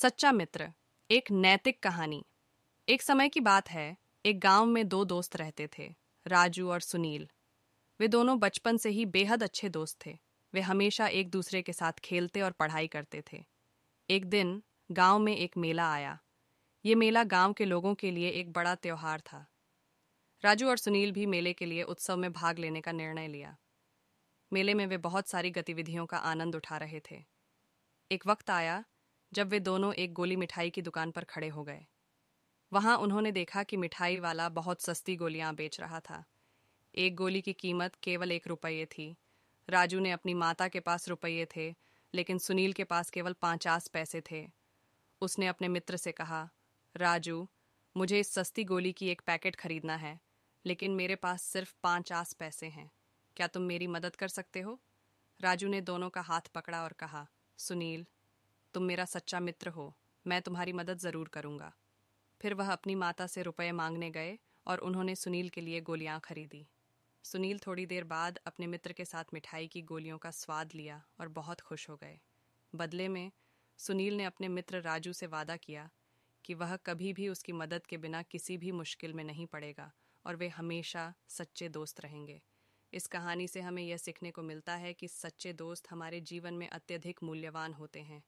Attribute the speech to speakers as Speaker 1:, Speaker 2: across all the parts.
Speaker 1: सच्चा मित्र एक नैतिक कहानी एक समय की बात है एक गांव में दो दोस्त रहते थे राजू और सुनील वे दोनों बचपन से ही बेहद अच्छे दोस्त थे वे हमेशा एक दूसरे के साथ खेलते और पढ़ाई करते थे एक दिन गांव में एक मेला आया ये मेला गांव के लोगों के लिए एक बड़ा त्यौहार था राजू और सुनील भी मेले के लिए उत्सव में भाग लेने का निर्णय लिया मेले में वे बहुत सारी गतिविधियों का आनंद उठा रहे थे एक वक्त आया जब वे दोनों एक गोली मिठाई की दुकान पर खड़े हो गए वहां उन्होंने देखा कि मिठाई वाला बहुत सस्ती गोलियां बेच रहा था एक गोली की कीमत केवल एक रुपये थी राजू ने अपनी माता के पास रुपये थे लेकिन सुनील के पास केवल पाँचास पैसे थे उसने अपने मित्र से कहा राजू मुझे इस सस्ती गोली की एक पैकेट खरीदना है लेकिन मेरे पास सिर्फ आस पैसे हैं क्या तुम मेरी मदद कर सकते हो राजू ने दोनों का हाथ पकड़ा और कहा सुनील तुम मेरा सच्चा मित्र हो मैं तुम्हारी मदद ज़रूर करूँगा फिर वह अपनी माता से रुपए मांगने गए और उन्होंने सुनील के लिए गोलियाँ खरीदी सुनील थोड़ी देर बाद अपने मित्र के साथ मिठाई की गोलियों का स्वाद लिया और बहुत खुश हो गए बदले में सुनील ने अपने मित्र राजू से वादा किया कि वह कभी भी उसकी मदद के बिना किसी भी मुश्किल में नहीं पड़ेगा और वे हमेशा सच्चे दोस्त रहेंगे इस कहानी से हमें यह सीखने को मिलता है कि सच्चे दोस्त हमारे जीवन में अत्यधिक मूल्यवान होते हैं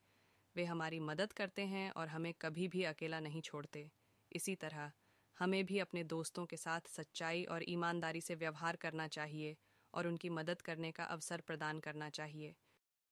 Speaker 1: वे हमारी मदद करते हैं और हमें कभी भी अकेला नहीं छोड़ते इसी तरह हमें भी अपने दोस्तों के साथ सच्चाई और ईमानदारी से व्यवहार करना चाहिए और उनकी मदद करने का अवसर प्रदान करना चाहिए